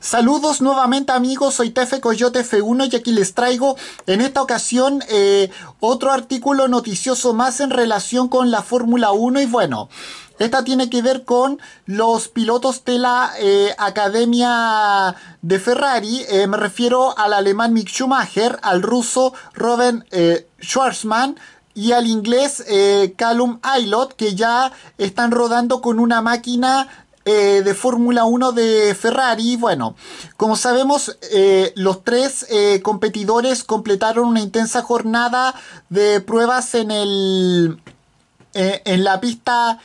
Saludos nuevamente amigos, soy Tefe Coyote F1 y aquí les traigo en esta ocasión eh, otro artículo noticioso más en relación con la Fórmula 1 y bueno, esta tiene que ver con los pilotos de la eh, Academia de Ferrari. Eh, me refiero al alemán Mick Schumacher, al ruso Robin eh, Schwarzman y al inglés Callum Aylot, que ya están rodando con una máquina eh, de Fórmula 1 de Ferrari. Bueno, como sabemos, eh, los tres eh, competidores completaron una intensa jornada de pruebas en el. en la pista.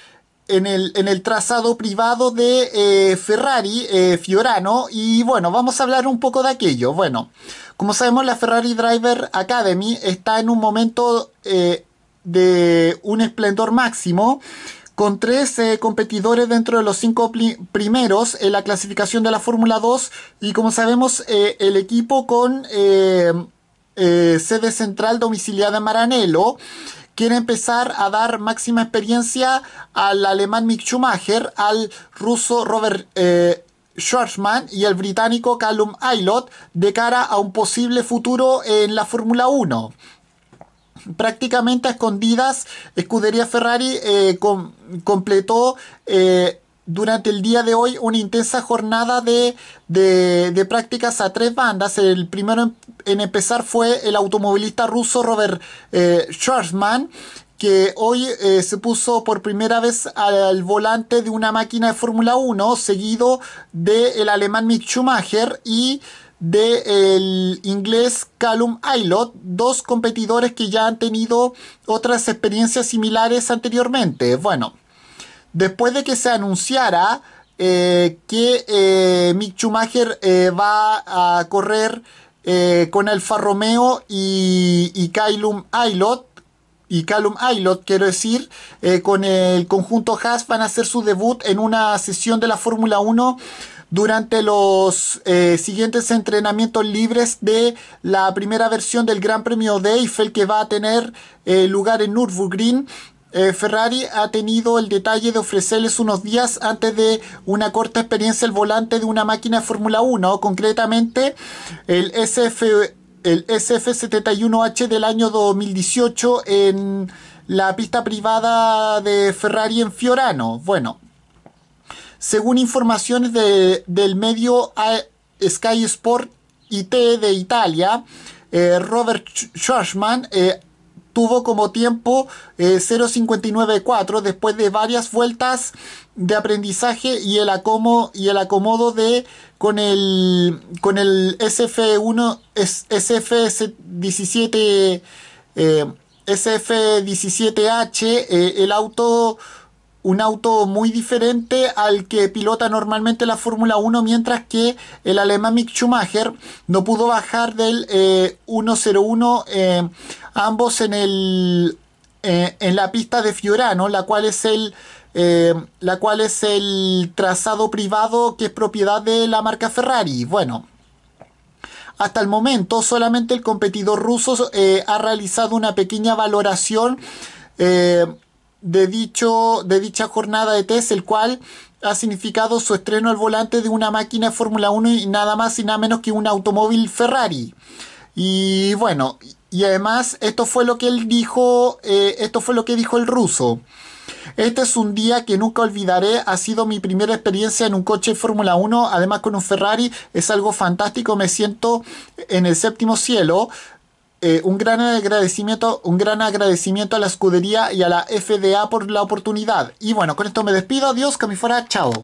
En el, en el, trazado privado de Ferrari, Fiorano, y bueno, vamos a hablar un poco de aquello. Bueno, como sabemos, la Ferrari Driver Academy está en un momento de un esplendor máximo con tres eh, competidores dentro de los cinco primeros en la clasificación de la Fórmula 2 y como sabemos eh, el equipo con eh, sede central domiciliada en Maranello quiere empezar a dar máxima experiencia al alemán Mick Schumacher, al ruso Robert Schwarzman y al británico Callum Aylot de cara a un posible futuro en la Fórmula 1 prácticamente a escondidas, Escudería Ferrari eh, completó eh, durante el día de hoy una intensa jornada de, prácticas a tres bandas. El primero en, empezar fue el automovilista ruso Robert eh, que hoy eh, se puso por primera vez al, volante de una máquina de Fórmula 1, seguido del alemán Mick Schumacher y del inglés Callum Aylot, dos competidores que ya han tenido otras experiencias similares anteriormente. Bueno, después de que se anunciara eh, que eh, Mick Schumacher eh, va a correr con Alfa Romeo y, Calum Callum y Callum Aylot, quiero decir, con el conjunto Haas van a hacer su debut en una sesión de la Fórmula 1 durante los eh, siguientes entrenamientos libres de la primera versión del Gran Premio de Eiffel que va a tener eh, lugar en Nürburgring. Eh, Ferrari ha tenido el detalle de ofrecerles unos días antes de una corta experiencia el volante de una máquina de Fórmula 1, concretamente el SF el SF71H del año 2018 en la pista privada de Ferrari en Fiorano. Bueno, según informaciones de, del medio eh, Sky Sport IT de Italia, eh, Robert Schwarzman eh, tuvo como tiempo eh, 0.594 después de varias vueltas de aprendizaje y el, acomo, y el acomodo de con el con el SF1 SF17 SF17H el auto un auto muy diferente al que pilota normalmente la Fórmula 1, mientras que el alemán Mick Schumacher no pudo bajar del 101, eh, eh, ambos en, eh, en la pista de Fiorano, la cual es el... la cual es el trazado privado que es propiedad de la marca Ferrari. Bueno, hasta el momento solamente el competidor ruso ha realizado una pequeña valoración de, dicho, de dicha jornada de test, el cual ha significado su estreno al volante de una máquina de Fórmula 1 y nada más y nada menos que un automóvil Ferrari. Y bueno, y además esto fue lo que él dijo, eh, esto fue lo que dijo el ruso. Este es un día que nunca olvidaré, ha sido mi primera experiencia en un coche Fórmula 1, además con un Ferrari, es algo fantástico, me siento en el séptimo cielo, eh, un, gran agradecimiento, un gran agradecimiento a la escudería y a la FDA por la oportunidad. Y bueno, con esto me despido. Adiós, que me fuera. Chao.